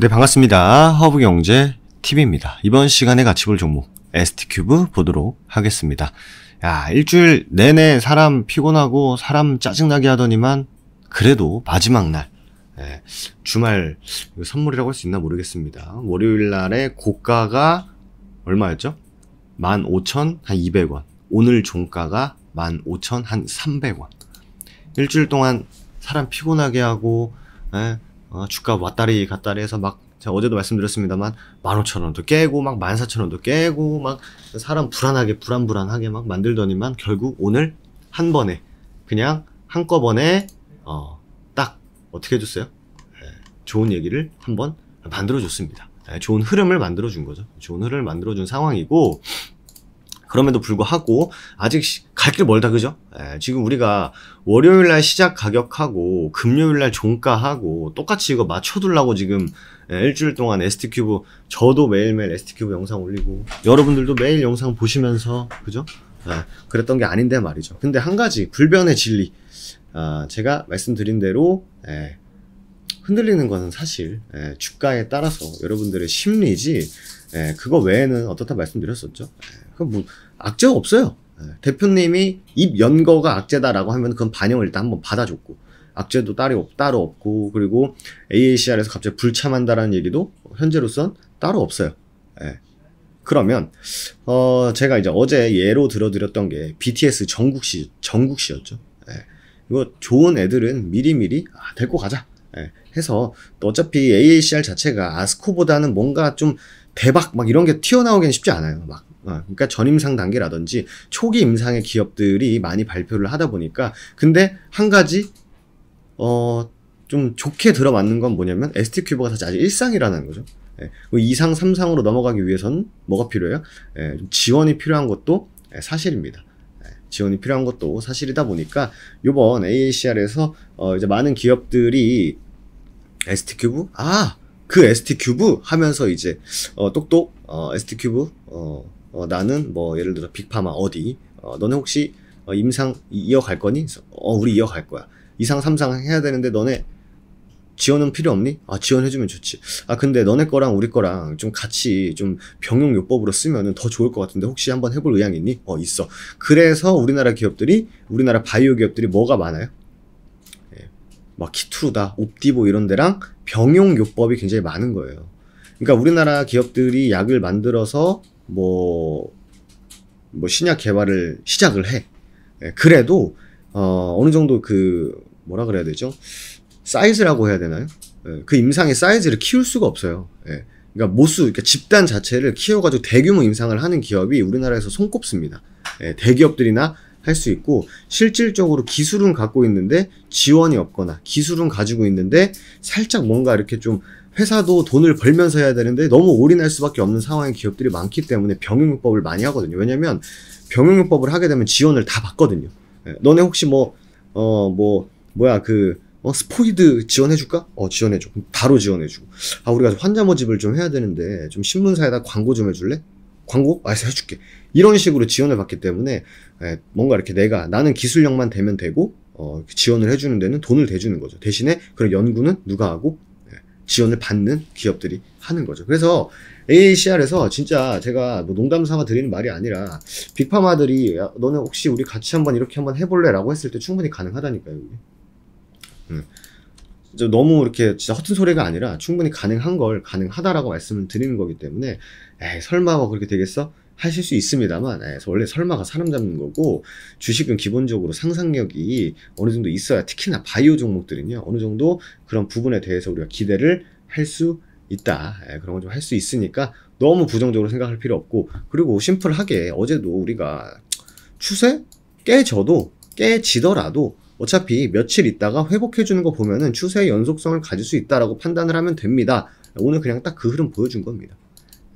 네, 반갑습니다. 허브경제 TV입니다. 이번 시간에 같이 볼 종목 ST큐브 보도록 하겠습니다. 야, 일주일 내내 사람 피곤하고 사람 짜증나게 하더니만 그래도 마지막 날 예, 주말 선물이라고 할 수 있나 모르겠습니다. 월요일 날에 고가가 얼마였죠? 15,200원. 오늘 종가가 15,300원. 일주일 동안 사람 피곤하게 하고 예, 어, 주가 왔다리 갔다리 해서 막 제가 어제도 말씀드렸습니다만 1 5 0 0 0 원도 깨고 막0 0 0 원도 깨고 막 사람 불안하게 불안불안하게 막 만들더니만 결국 오늘 한 번에 그냥 한꺼번에 어, 딱 어떻게 해줬어요? 네, 좋은 얘기를 한번 만들어줬습니다. 네, 좋은 흐름을 만들어준 거죠. 좋은 흐름을 만들어준 상황이고 그럼에도 불구하고 아직 갈 길 멀다 그죠? 예, 지금 우리가 월요일 날 시작 가격하고 금요일 날 종가하고 똑같이 이거 맞춰둘라고 지금 예, 일주일 동안 ST 큐브 저도 매일매일 ST 큐브 영상 올리고 여러분들도 매일 영상 보시면서 그죠? 예, 그랬던 게 아닌데 말이죠. 근데 한 가지 불변의 진리 아, 제가 말씀드린 대로 예, 흔들리는 것은 사실 예, 주가에 따라서 여러분들의 심리지 예, 그거 외에는 어떻다 말씀드렸었죠. 예, 그뭐 악재가 없어요. 예, 대표님이 입 연거가 악재다라고 하면 그건 반영을 일단 한번 받아줬고 악재도 딸이 없, 따로 없고 그리고 AACR에서 갑자기 불참한다라는 얘기도 현재로선 따로 없어요. 예. 그러면 어 제가 이제 어제 예로 들어드렸던 게 BTS 정국시 정국시였죠. 예. 이거 좋은 애들은 미리미리 아, 데리고 가자. 예, 해서 또 어차피 AACR 자체가 아스코보다는 뭔가 좀 대박 막 이런 게 튀어나오기는 쉽지 않아요. 막 어, 그러니까 전임상 단계라든지 초기 임상의 기업들이 많이 발표를 하다 보니까 근데 한 가지 어좀 좋게 들어맞는 건 뭐냐면 ST 큐브가 사실 아직 일상이라는 거죠. 예, 2상, 3상으로 넘어가기 위해서는 뭐가 필요해요? 예, 지원이 필요한 것도 예, 사실입니다. 예, 지원이 필요한 것도 사실이다 보니까 이번 AACR에서 어 이제 많은 기업들이 ST 큐브? 아! 그 ST 큐브 하면서 이제 어, 똑똑 어, ST 큐브 어, 어, 나는 뭐 예를 들어 빅파마 어디 어, 너네 혹시 어, 임상 이어갈 거니? 어 우리 이어갈 거야. 이상 삼상 해야 되는데 너네 지원은 필요 없니? 아 지원해주면 좋지. 아 근데 너네 거랑 우리 거랑 좀 같이 좀 병용 요법으로 쓰면은 더 좋을 것 같은데 혹시 한번 해볼 의향 있니? 어 있어. 그래서 우리나라 기업들이 우리나라 바이오 기업들이 뭐가 많아요? 막 키투르다, 옵디보 이런 데랑 병용 요법이 굉장히 많은 거예요. 그러니까 우리나라 기업들이 약을 만들어서 뭐, 뭐 신약 개발을 시작을 해. 예, 그래도, 어, 어느 정도 그, 뭐라 그래야 되죠? 사이즈라고 해야 되나요? 예, 그 임상의 사이즈를 키울 수가 없어요. 예, 그러니까 모수, 그러니까 집단 자체를 키워가지고 대규모 임상을 하는 기업이 우리나라에서 손꼽습니다. 대기업들이나 할수 있고 실질적으로 기술은 갖고 있는데 지원이 없거나 기술은 가지고 있는데 살짝 뭔가 이렇게 좀 회사도 돈을 벌면서 해야 되는데 너무 올인할 수밖에 없는 상황의 기업들이 많기 때문에 병행요법을 많이 하거든요. 왜냐면 병행요법을 하게 되면 지원을 다 받거든요. 예, 너네 혹시 뭐 어뭐 어, 뭐, 뭐야 그 어, 스포이드 지원해줄까? 어, 지원해줘. 바로 지원해주고. 아, 우리가 환자 모집을 좀 해야 되는데, 좀 신문사에다 광고 좀 해줄래? 광고? 알았어 아, 해줄게. 이런 식으로 지원을 받기 때문에 예, 뭔가 이렇게 내가 나는 기술력만 되면 되고 어, 지원을 해주는 데는 돈을 대주는 거죠. 대신에 그런 연구는 누가 하고 예, 지원을 받는 기업들이 하는 거죠. 그래서 AACR에서 진짜 제가 뭐 농담 삼아 드리는 말이 아니라 빅파마들이 야, 너는 혹시 우리 같이 한번 이렇게 한번 해볼래? 라고 했을 때 충분히 가능하다니까요. 이게. 음. 너무 이렇게 진짜 허튼 소리가 아니라 충분히 가능한 걸 가능하다라고 말씀을 드리는 거기 때문에 에 설마 뭐 그렇게 되겠어? 하실 수 있습니다만 에 원래 설마가 사람 잡는 거고 주식은 기본적으로 상상력이 어느 정도 있어야 특히나 바이오 종목들은요 어느 정도 그런 부분에 대해서 우리가 기대를 할 수 있다 에 그런 걸 좀 할 수 있으니까 너무 부정적으로 생각할 필요 없고 그리고 심플하게 어제도 우리가 추세 깨져도 깨지더라도 어차피 며칠 있다가 회복해주는 거 보면은 추세의 연속성을 가질 수 있다라고 판단을 하면 됩니다. 오늘 그냥 딱 그 흐름 보여준 겁니다.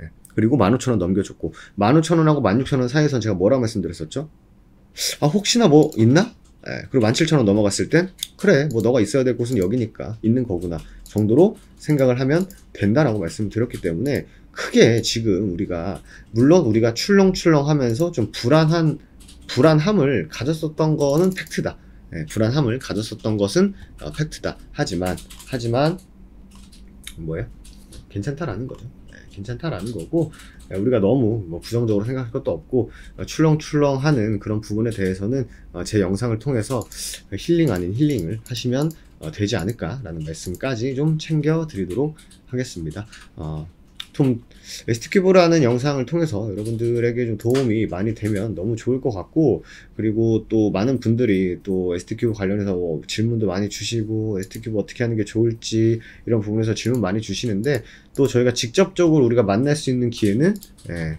네. 그리고 15,000원 넘겨줬고 15,000원하고 16,000원 사이에선 제가 뭐라 고 말씀드렸었죠? 아 혹시나 뭐 있나? 네. 그리고 17,000원 넘어갔을 땐 그래 뭐 너가 있어야 될 곳은 여기니까 있는 거구나 정도로 생각을 하면 된다라고 말씀드렸기 때문에 크게 지금 우리가 물론 우리가 출렁출렁 하면서 좀 불안한 불안함을 가졌었던 거는 팩트다. 예, 불안함을 가졌었던 것은 어, 팩트다. 하지만 하지만 뭐예요? 괜찮다라는 거죠. 예, 괜찮다라는 거고 예, 우리가 너무 뭐 부정적으로 생각할 것도 없고 어, 출렁출렁하는 그런 부분에 대해서는 어, 제 영상을 통해서 힐링 아닌 힐링을 하시면 어, 되지 않을까라는 말씀까지 좀 챙겨 드리도록 하겠습니다. 어 좀에 스티큐브라는 영상을 통해서 여러분들에게 좀 도움이 많이 되면 너무 좋을 것 같고 그리고 또 많은 분들이 또에스티큐브 관련해서 뭐 질문도 많이 주시고 에스티큐브 어떻게 하는 게 좋을지 이런 부분에서 질문 많이 주시는데 또 저희가 직접적으로 우리가 만날 수 있는 기회는 예,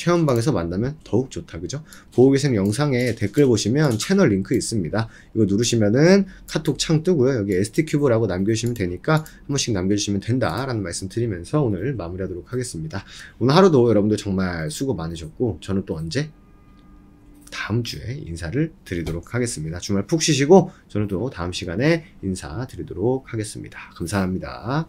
체험방에서 만나면 더욱 좋다 그죠? 보호계생 영상에 댓글 보시면 채널 링크 있습니다. 이거 누르시면은 카톡 창 뜨고요. 여기 ST큐브라고 남겨주시면 되니까 한 번씩 남겨주시면 된다라는 말씀 드리면서 오늘 마무리하도록 하겠습니다. 오늘 하루도 여러분들 정말 수고 많으셨고 저는 또 언제? 다음 주에 인사를 드리도록 하겠습니다. 주말 푹 쉬시고 저는 또 다음 시간에 인사드리도록 하겠습니다. 감사합니다.